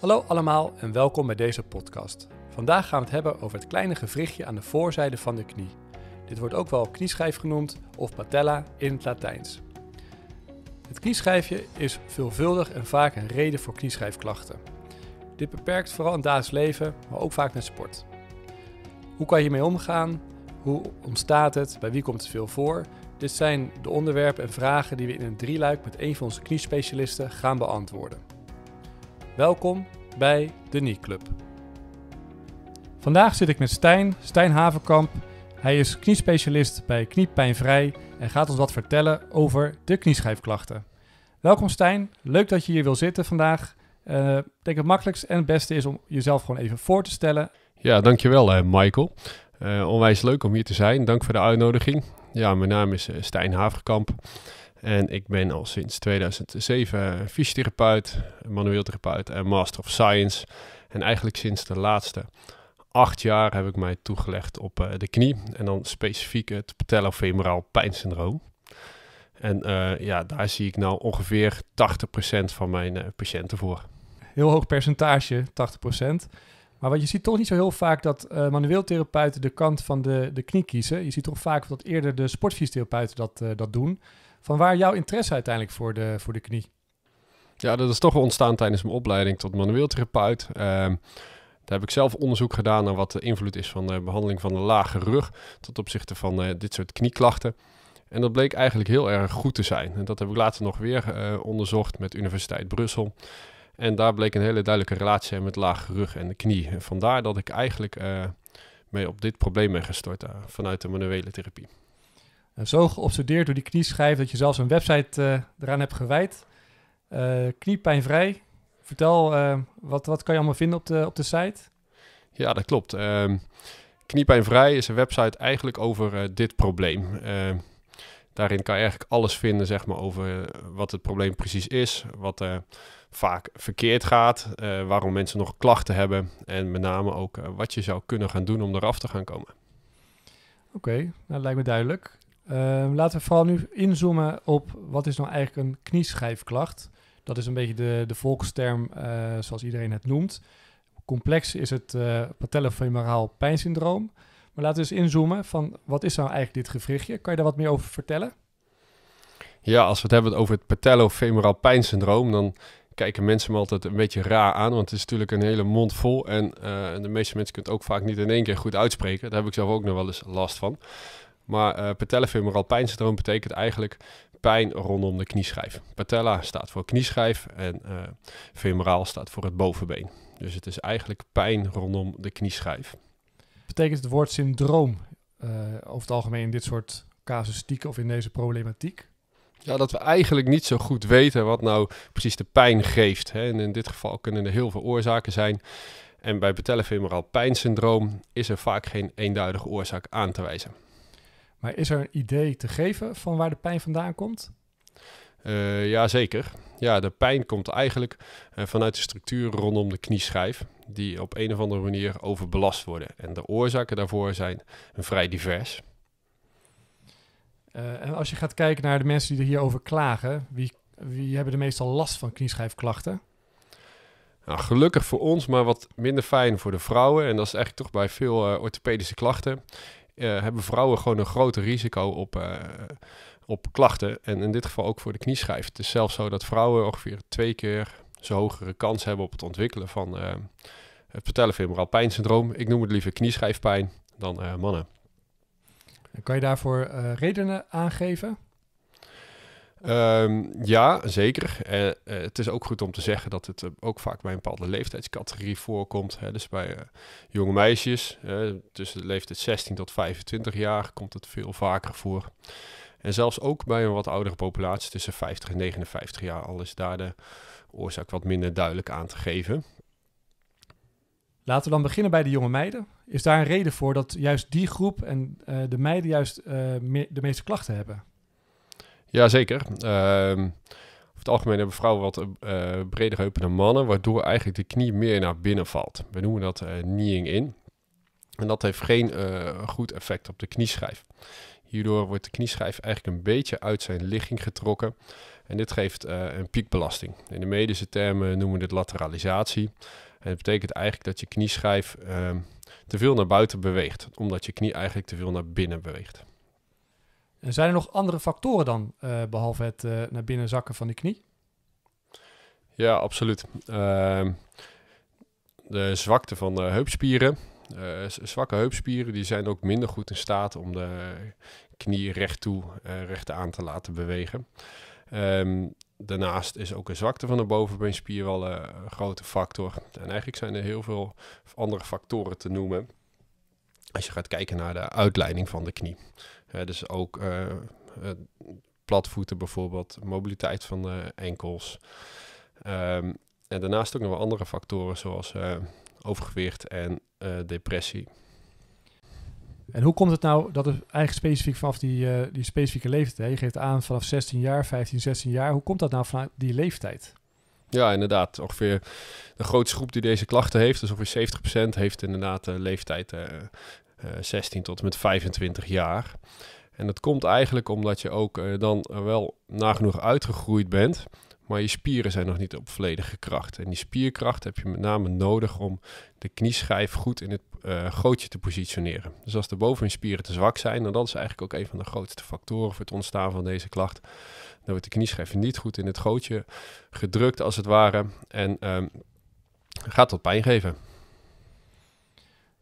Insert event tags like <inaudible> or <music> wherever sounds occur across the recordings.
Hallo allemaal en welkom bij deze podcast. Vandaag gaan we het hebben over het kleine gewrichtje aan de voorzijde van de knie. Dit wordt ook wel knieschijf genoemd of patella in het Latijns. Het knieschijfje is veelvuldig en vaak een reden voor knieschijfklachten. Dit beperkt vooral een dagelijks leven, maar ook vaak met sport. Hoe kan je hiermee omgaan? Hoe ontstaat het? Bij wie komt het veel voor? Dit zijn de onderwerpen en vragen die we in een drieluik met een van onze kniespecialisten gaan beantwoorden. Welkom bij de Knee Club. Vandaag zit ik met Stijn, Stijn Haverkamp. Hij is kniespecialist bij Kniepijnvrij en gaat ons wat vertellen over de knieschijfklachten. Welkom Stijn, leuk dat je hier wil zitten vandaag. Eh, ik denk denk het makkelijkst en het beste is om jezelf gewoon even voor te stellen. Ja, dankjewel eh, Michael. Eh, onwijs leuk om hier te zijn. Dank voor de uitnodiging. Ja, mijn naam is Stijn Haverkamp. En ik ben al sinds 2007 fysiotherapeut, manueel therapeut en master of science. En eigenlijk sinds de laatste acht jaar heb ik mij toegelegd op eh, de knie. En dan specifiek het patellofemoraal pijnsyndroom. En eh, ja, daar zie ik nou ongeveer 80% van mijn eh, patiënten voor. Heel hoog percentage, 80%. Maar wat je ziet toch niet zo heel vaak dat manueeltherapeuten manueel therapeuten de kant van de, de knie kiezen. Je ziet toch vaak dat eerder de sportfysiotherapeuten dat, dat doen. Van waar jouw interesse uiteindelijk voor de, voor de knie? Ja, dat is toch ontstaan tijdens mijn opleiding tot manueel therapeut. Um, daar heb ik zelf onderzoek gedaan naar wat de invloed is van de behandeling van de lage rug tot opzichte van eh, dit soort knieklachten. En dat bleek eigenlijk heel erg goed te zijn. En dat heb ik later nog weer eh, onderzocht met Universiteit Brussel. En daar bleek een hele duidelijke relatie hebben met lage rug en de knie. En vandaar dat ik eigenlijk eh, mee op dit probleem ben gestort vanuit de manuele therapie. Eh, zo geobsedeerd door die knieschijf dat je zelfs een website eh, eraan hebt gewijd. Eh, kniepijnvrij. Vertel, wat, wat kan je allemaal vinden op de, op de site? Ja, dat klopt. Ehm, kniepijnvrij is een website eigenlijk over dit probleem ehm, daarin kan je eigenlijk alles vinden zeg maar, over wat het probleem precies is, wat uh, vaak verkeerd gaat, waarom mensen nog klachten hebben en met name ook wat je zou kunnen gaan doen om eraf te gaan komen. Oké, dat nou, lijkt me duidelijk. Ehm, laten we vooral nu inzoomen op wat is nou eigenlijk een knieschijfklacht. Dat is een beetje de, de volksterm eh, zoals iedereen het noemt. Complex is het eh, patellofemoraal pijnsyndroom. Maar laten we eens inzoomen van wat is nou eigenlijk dit gewrichtje? Kan je daar wat meer over vertellen? Ja, als we het hebben over het patellofemoraal pijnsyndroom, dan kijken mensen me altijd een beetje raar aan, want het is natuurlijk een hele mond vol eh, en de meeste mensen kunnen het ook vaak niet in één keer goed uitspreken. Daar heb ik zelf ook nog wel eens last van. Maar uh, pijn pijnsyndroom betekent eigenlijk pijn rondom de knieschijf. Patella staat voor knieschijf en uh, eh, femoraal staat voor het bovenbeen. Dus het is eigenlijk pijn rondom de knieschijf. Betekent het woord syndroom eh, over het algemeen in dit soort casustieken of in deze problematiek? Ja, dat we eigenlijk niet zo goed weten wat nou precies de pijn geeft. Hè. En in dit geval kunnen er heel veel oorzaken zijn. En bij patellofemoraal pijnsyndroom is er vaak geen eenduidige oorzaak aan te wijzen. Maar is er een idee te geven van waar de pijn vandaan komt? Uh, ja, zeker. Ja, de pijn komt eigenlijk eh, vanuit de structuur rondom de knieschijf, die op een of andere manier overbelast worden. En de oorzaken daarvoor zijn vrij divers. Eh, en als je gaat kijken naar de mensen die er hierover klagen, wie, wie hebben de meestal last van knieschijfklachten? Nou, gelukkig voor ons, maar wat minder fijn voor de vrouwen, en dat is eigenlijk toch bij veel orthopedische klachten, eh, hebben vrouwen gewoon een groter risico op, eh, op klachten. En in dit geval ook voor de knieschijf. Het is zelfs zo dat vrouwen ongeveer twee keer zo hogere kans hebben op het ontwikkelen van uh, het patellofemoraal pijnsyndroom. Ik noem het liever knieschijfpijn dan mannen. Kan je daarvoor redenen aangeven? Ehm, ja, zeker. Uh, het is ook goed om te zeggen dat het eh, ook vaak bij een bepaalde leeftijdscategorie voorkomt. Hè. Dus bij jonge meisjes tussen de leeftijd 16 tot 25 jaar komt het veel vaker voor. En zelfs ook bij een wat oudere populatie tussen 50 en 59 jaar, al is daar de oorzaak wat minder duidelijk aan te geven. Laten we dan beginnen bij de jonge meiden. Is daar een reden voor dat juist die groep en de meiden juist de meeste klachten hebben? Ja, zeker. Um, ehm, over het algemeen hebben vrouwen wat uh, breder heupen dan mannen, waardoor eigenlijk de knie meer naar binnen valt. We noemen dat uh, eh, kneeing in. En dat heeft geen eh, goed effect op de knieschijf. Hierdoor wordt de knieschijf eigenlijk een beetje uit zijn ligging getrokken. En dit geeft een piekbelasting. In de medische termen noemen we dit lateralisatie. En dat betekent eigenlijk dat je knieschijf ehm, te veel naar buiten beweegt, omdat je knie eigenlijk te veel naar binnen beweegt. Eh, zijn er nog andere factoren dan, eh, behalve het eh, naar binnen zakken van die knie? Ja, absoluut. Ehm, de zwakte van de heupspieren, zwakke heupspieren die zijn ook minder goed in staat om de knie recht toe, recht aan te laten bewegen. Ehm, daarnaast is ook een zwakte van de bovenbeenspier wel een grote factor. En eigenlijk zijn er heel veel andere factoren te noemen als je gaat kijken naar de uitleiding van de knie dus ook eh, eh, platvoeten bijvoorbeeld, mobiliteit van de enkels. Ehm, en daarnaast ook nog wel andere factoren zoals eh, overgewicht en depressie. En hoe komt het nou dat er eigenlijk specifiek vanaf die, die specifieke leeftijd, je geeft aan vanaf 16 jaar, 15, 16 jaar, hoe komt dat nou vanaf die leeftijd? Ja, inderdaad. Ongeveer de grootste groep die deze klachten heeft, dus ongeveer 70%, heeft inderdaad uh, leeftijd uh, 16 eh, tot en met 25 jaar. En dat komt eigenlijk omdat je ook eh, dan wel nagenoeg uitgegroeid bent, maar je spieren zijn nog niet op volledige kracht. En die spierkracht heb je met name nodig om de knieschijf goed in het eh, gootje te positioneren. Dus als de spieren te zwak zijn, dan dat is eigenlijk ook een van de grootste factoren voor het ontstaan van deze klacht. Dan wordt de knieschijf niet goed in het gootje gedrukt als het ware en ehm, gaat dat pijn geven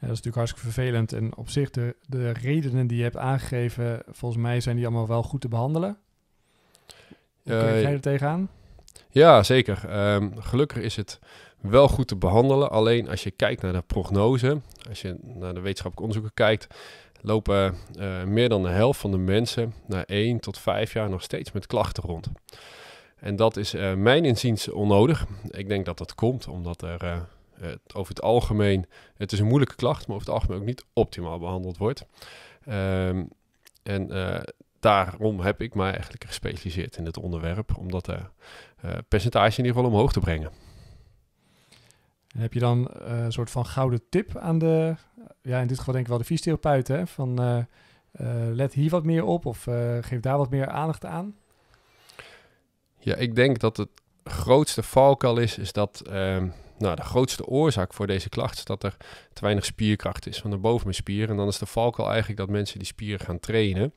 dat is natuurlijk hartstikke vervelend. En op zich, de, redenen die je hebt aangegeven, volgens mij zijn die allemaal wel goed te behandelen. kijk eh, jij er tegenaan? Ja, zeker. Ehm, gelukkig is het wel goed te behandelen. Alleen als je kijkt naar de prognose, als je naar de wetenschappelijke onderzoeken kijkt, lopen eh, meer dan de helft van de mensen na 1 tot 5 jaar nog steeds met klachten rond. En dat is eh, mijn inziens onnodig. Ik denk dat dat komt omdat er over het algemeen, het is een moeilijke klacht, maar over het algemeen ook niet optimaal behandeld wordt. Ehm, en eh, daarom heb ik mij eigenlijk gespecialiseerd in dit onderwerp, om dat eh, eh, percentage in ieder geval omhoog te brengen. En heb je dan een soort van gouden tip aan de, ja in dit geval denk ik wel de fysiotherapeut, hè, van let hier wat meer op of geef daar wat meer aandacht aan? Ja, ik denk dat het grootste valkuil is, is dat ehm, nou, de grootste oorzaak voor deze klacht is dat er te weinig spierkracht is van de spier. En dan is de al eigenlijk dat mensen die spieren gaan trainen,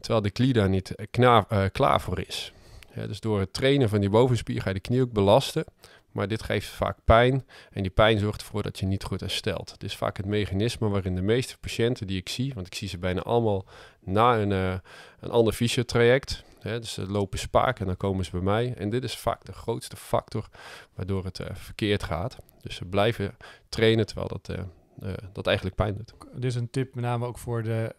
terwijl de knie daar niet eh, eh, klaar voor is. Ja, dus door het trainen van die bovenspier ga je de knie ook belasten. Maar dit geeft vaak pijn en die pijn zorgt ervoor dat je niet goed herstelt. Het is vaak het mechanisme waarin de meeste patiënten die ik zie, want ik zie ze bijna allemaal na een, uh, een ander fysiotraject, dus ze lopen spaak en dan komen ze bij mij. En dit is vaak de grootste factor waardoor het eh, verkeerd gaat. Dus ze blijven trainen terwijl dat, eh, eh, dat eigenlijk pijn doet. Dit is een tip met name ook voor de,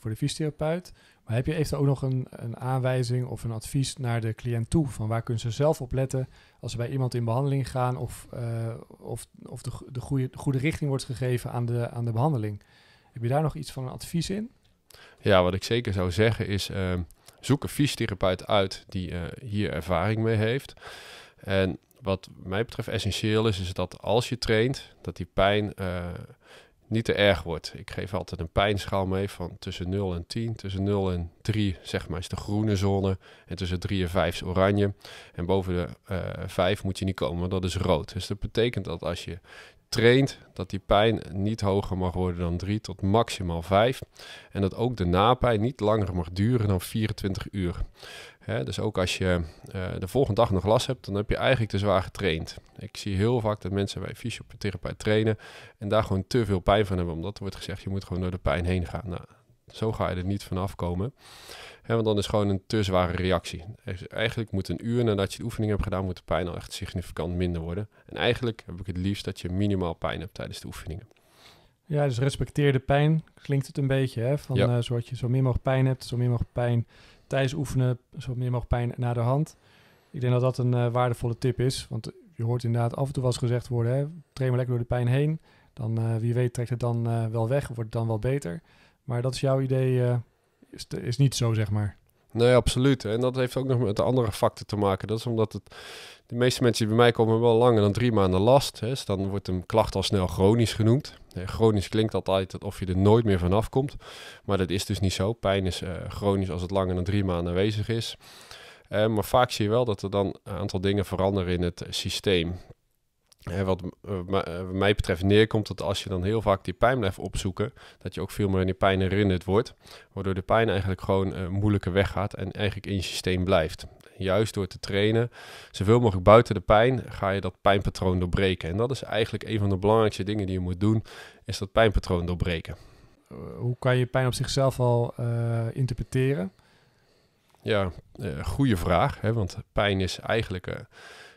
voor de fysiotherapeut. Maar heb je eventueel ook nog een, een, aanwijzing of een advies naar de cliënt toe? Van waar kunnen ze zelf op letten als ze bij iemand in behandeling gaan of, of, of de, de, goede, goede richting wordt gegeven aan de, aan de behandeling? Heb je daar nog iets van een advies in? Ja, wat ik zeker zou zeggen is, ehm, zoek een fysiotherapeut uit die uh, hier ervaring mee heeft. En wat mij betreft essentieel is, is dat als je traint, dat die pijn uh, niet te erg wordt. Ik geef altijd een pijnschaal mee van tussen 0 en 10. Tussen 0 en 3 zeg maar, is de groene zone. En tussen 3 en 5 is oranje. En boven de uh, eh, 5 moet je niet komen, want dat is rood. Dus dat betekent dat als je traint, dat die pijn niet hoger mag worden dan 3 tot maximaal 5. En dat ook de napijn niet langer mag duren dan 24 uur. dus ook als je eh, de volgende dag nog last hebt, dan heb je eigenlijk te zwaar getraind. Ik zie heel vaak dat mensen bij fysiotherapeuten trainen en daar gewoon te veel pijn van hebben. Omdat er wordt gezegd, je moet gewoon door de pijn heen gaan. Nou, zo ga je er niet vanaf komen. He, want dan is gewoon een te zware reactie. Eigenlijk moet een uur nadat je de oefening hebt gedaan, moet de pijn al echt significant minder worden. En eigenlijk heb ik het liefst dat je minimaal pijn hebt tijdens de oefeningen. Ja, dus respecteer de pijn, klinkt het een beetje, hè? Van, eh, zodat je zo min mogelijk pijn hebt, zo min mogelijk pijn tijdens oefenen, zo min mogelijk pijn naar de hand. Ik denk dat dat een eh, waardevolle tip is, want je hoort inderdaad af en toe wel eens gezegd worden, hè? train maar lekker door de pijn heen. Dan, eh, wie weet, trekt het dan wel weg, wordt het dan wel beter. Maar dat is jouw idee is, is niet zo, zeg maar. Nee, absoluut. En dat heeft ook nog met de andere factor te maken. Dat is omdat het, de meeste mensen die bij mij komen wel langer dan drie maanden last. Hè. Dus dan wordt een klacht al snel chronisch genoemd. chronisch klinkt altijd alsof je er nooit meer vanaf komt. Maar dat is dus niet zo. Pijn is eh, chronisch als het langer dan drie maanden aanwezig is. Eh, maar vaak zie je wel dat er dan een aantal dingen veranderen in het systeem en eh, eh, wat mij betreft neerkomt dat als je dan heel vaak die pijn blijft opzoeken, dat je ook veel meer in die pijn herinnerd wordt, waardoor de pijn eigenlijk gewoon uh, moeilijker weggaat en eigenlijk in je systeem blijft. Juist door te trainen, zoveel mogelijk buiten de pijn, ga je dat pijnpatroon doorbreken. En dat is eigenlijk een van de belangrijkste dingen die je moet doen, is dat pijnpatroon doorbreken. Hoe kan je pijn op zichzelf al interpreteren? Ja, uh, goede vraag, hè, want pijn is eigenlijk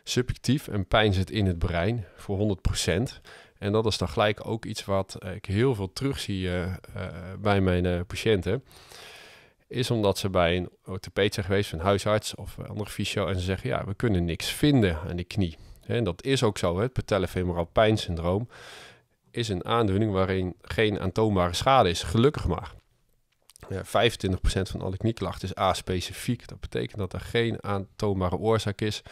subjectief en pijn zit in het brein voor 100%. En dat is dan gelijk ook iets wat eh, ik heel veel terugzie eh, eh, bij mijn patiënten. Is omdat ze bij een orthopeet zijn geweest, een huisarts of andere fysio. En ze zeggen, ja, we kunnen niks vinden aan die knie. En dat is ook zo, het patellofemoraal pijnsyndroom is een aandoening waarin geen aantoonbare schade is, gelukkig maar. Ja, 25% van alle knieklachten is aspecifiek. Dat betekent dat er geen aantoonbare oorzaak is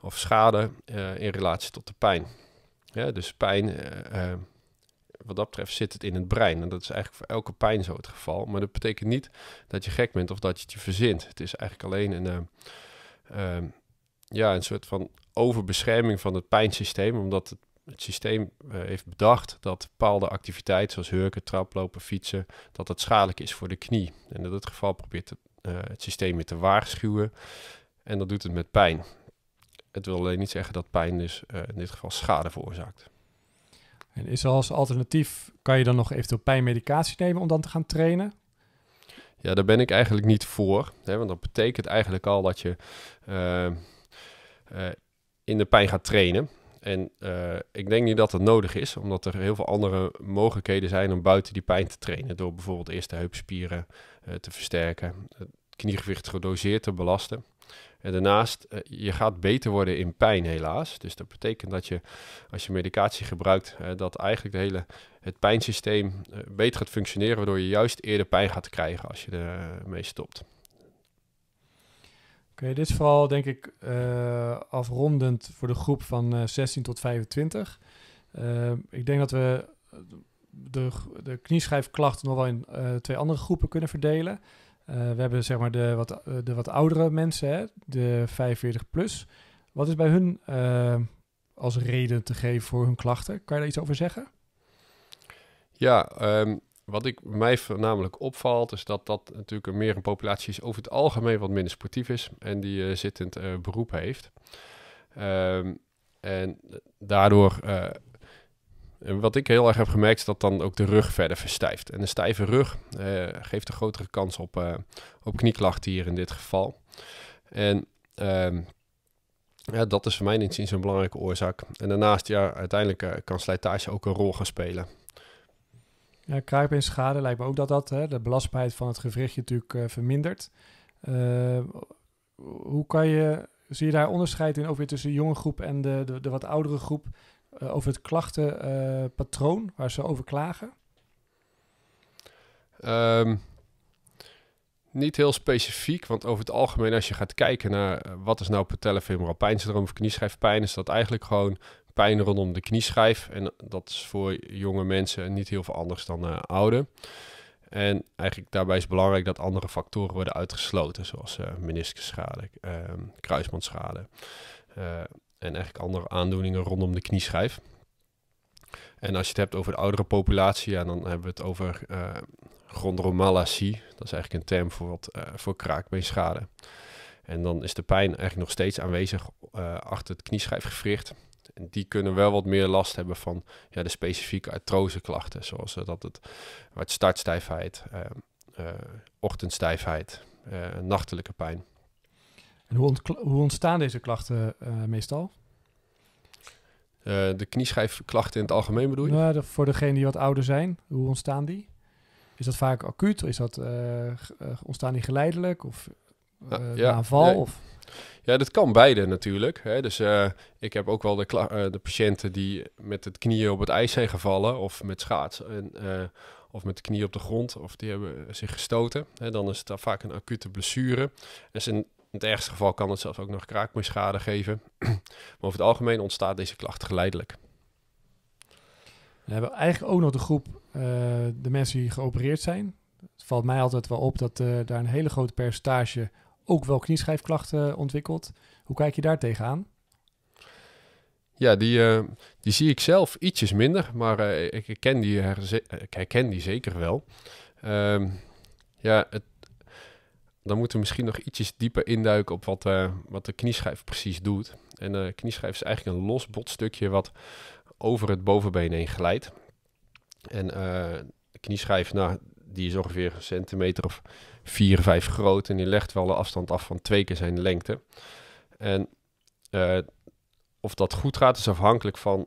of schade eh, in relatie tot de pijn. Ja, dus pijn, eh, eh, wat dat betreft, zit het in het brein. En dat is eigenlijk voor elke pijn zo het geval. Maar dat betekent niet dat je gek bent of dat je het je verzint. Het is eigenlijk alleen een, ehm, ja, een soort van overbescherming van het pijnsysteem, omdat het het systeem heeft bedacht dat bepaalde activiteiten zoals hurken, traplopen, fietsen, dat dat schadelijk is voor de knie. En in dat geval probeert het, uh, het systeem weer te waarschuwen en dat doet het met pijn. Het wil alleen niet zeggen dat pijn dus eh, in dit geval schade veroorzaakt. En is er als alternatief, kan je dan nog eventueel pijnmedicatie nemen om dan te gaan trainen? Ja, daar ben ik eigenlijk niet voor. Hè, want dat betekent eigenlijk al dat je eh, eh, in de pijn gaat trainen. En ik denk niet dat dat nodig is, omdat er heel veel andere mogelijkheden zijn om buiten die pijn te trainen. Door bijvoorbeeld eerst de heupspieren te versterken, het kniegewicht gedoseerd te belasten. En daarnaast, eh, je gaat beter worden in pijn helaas. Dus dat betekent dat je, als je medicatie gebruikt, eh, dat eigenlijk de hele, het pijnsysteem eh, beter gaat functioneren, waardoor je juist eerder pijn gaat krijgen als je ermee stopt. Oké, dit is vooral denk ik afrondend voor de groep van 16 tot 25. ik denk dat we de, de knieschijfklachten nog wel in twee andere groepen kunnen verdelen. Eh, we hebben zeg maar de wat, eh, de wat oudere mensen, hè, de 45 plus. Wat is bij hun eh, als reden te geven voor hun klachten? Kan je daar iets over zeggen? Ja, ehm, wat ik, mij voornamelijk opvalt, is dat dat natuurlijk een meer een populatie is over het algemeen wat minder sportief is en die zittend beroep heeft. Ehm, en daardoor wat ik heel erg heb gemerkt is dat dan ook de rug verder verstijft. En een stijve rug eh, geeft een grotere kans op, uh, op knieklachten hier in dit geval. En ehm, ja, dat is voor mijn inziens een belangrijke oorzaak. En daarnaast, ja, uiteindelijk uh, kan slijtage ook een rol gaan spelen. Ja, kruipen schade lijkt me ook dat dat hè, de belastbaarheid van het gewrichtje natuurlijk vermindert. hoe kan je, zie je daar onderscheid in ook tussen de jonge groep en de, de, de wat oudere groep? Eh, over het klachtenpatroon eh, waar ze over klagen? Ehm, niet heel specifiek, want over het algemeen als je gaat kijken naar eh, wat is nou patellofemoraal pijnsyndroom of knieschijfpijn, is dat eigenlijk gewoon pijn rondom de knieschijf. En dat is voor jonge mensen niet heel veel anders dan oude. En eigenlijk daarbij is belangrijk dat andere factoren worden uitgesloten, zoals uh, meniscusschade, ehm, uh, en eigenlijk andere aandoeningen rondom de knieschijf. En als je het hebt over de oudere populatie, dan hebben we het over uh, eh, chondromalacie. Dat is eigenlijk een term voor, wat, uh, voor kraakbeenschade. En dan is de pijn eigenlijk nog steeds aanwezig eh, achter het knieschijfgewricht. En die kunnen wel wat meer last hebben van ja, de specifieke artroseklachten. Zoals dat het, wat startstijfheid, ochtendstijfheid, nachtelijke pijn. En hoe, ontstaan deze klachten eh, meestal? Uh, de knieschijfklachten in het algemeen bedoel je? Nou, voor degenen die wat ouder zijn, hoe ontstaan die? Is dat vaak acuut? Is dat, eh, ontstaan die geleidelijk? Of uh, ja, val? Ja. dat kan beide natuurlijk. Hè. Dus ik heb ook wel de, uh, de, patiënten die met het knieën op het ijs zijn gevallen of met schaats. En, of met de knieën op de grond, of die hebben zich gestoten. Hè. Dan is het vaak een acute blessure. En zijn in het ergste geval kan het zelfs ook nog kraakmoeischade geven. <clears throat> maar over het algemeen ontstaat deze klacht geleidelijk. We hebben eigenlijk ook nog de groep eh, de mensen die geopereerd zijn. Het valt mij altijd wel op dat eh, daar een hele grote percentage ook wel knieschijfklachten eh, ontwikkelt. Hoe kijk je daar tegenaan? Ja, die, die zie ik zelf ietsjes minder, maar ik, herken die herken die zeker wel. Ehm, ja, het, dan moeten we misschien nog ietsjes dieper induiken op wat, eh, wat de knieschijf precies doet. En de eh, knieschijf is eigenlijk een los botstukje wat over het bovenbeen heen glijdt. En eh, de knieschijf, nou, die is ongeveer een centimeter of 4, 5 groot. En die legt wel de afstand af van twee keer zijn lengte. En of dat goed gaat, is afhankelijk van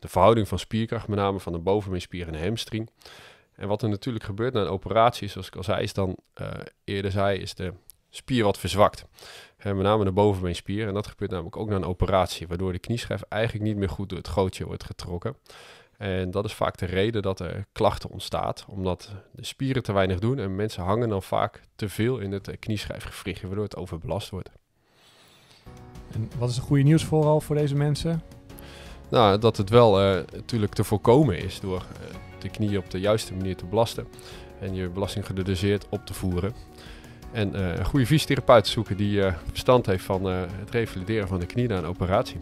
de verhouding van spierkracht, met name van de bovenbeenspier en de hamstring. En wat er natuurlijk gebeurt na een operatie, zoals ik al zei, is dan eh, eerder zei, is de spier wat verzwakt. met name de bovenbeenspier. En dat gebeurt namelijk ook na een operatie, waardoor de knieschijf eigenlijk niet meer goed door het gootje wordt getrokken. En dat is vaak de reden dat er klachten ontstaat, omdat de spieren te weinig doen en mensen hangen dan vaak te veel in het eh, knieschijfgewrichtje, waardoor het overbelast wordt. En wat is het goede nieuws vooral voor deze mensen? Nou, dat het wel eh, natuurlijk te voorkomen is door de knieën op de juiste manier te belasten. En je belasting gedoseerd op te voeren. En eh, een goede fysiotherapeut zoeken die uh, verstand heeft van eh, het revalideren van de knie na een operatie.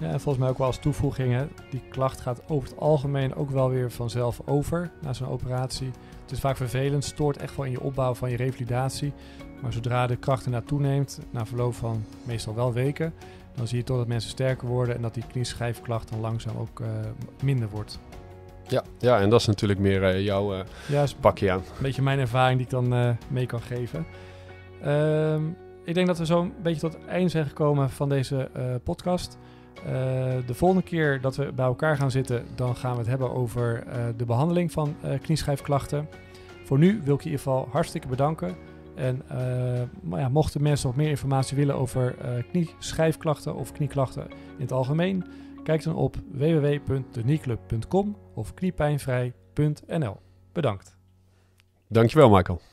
Ja, volgens mij ook wel als toevoeging. Hè? Die klacht gaat over het algemeen ook wel weer vanzelf over na zo'n operatie. Het is vaak vervelend, stoort echt wel in je opbouw van je revalidatie. Maar zodra de kracht ernaar toeneemt, na verloop van meestal wel weken, dan zie je toch dat mensen sterker worden en dat die knieschijfklacht dan langzaam ook minder wordt. Ja, ja, en dat is natuurlijk meer eh, jouw eh, ja, pakje aan. Een beetje mijn ervaring die ik dan eh, mee kan geven. Ehm, ik denk dat we zo'n beetje tot het eind zijn gekomen van deze podcast. de volgende keer dat we bij elkaar gaan zitten, dan gaan we het hebben over de behandeling van uh, knieschijfklachten. Voor nu wil ik je in ieder geval hartstikke bedanken. En ja, mochten mensen nog meer informatie willen over knieschijfklachten of knieklachten in het algemeen, Kijk dan op www.denieclub.com of kniepijnvrij.nl. Bedankt. Dankjewel, Michael.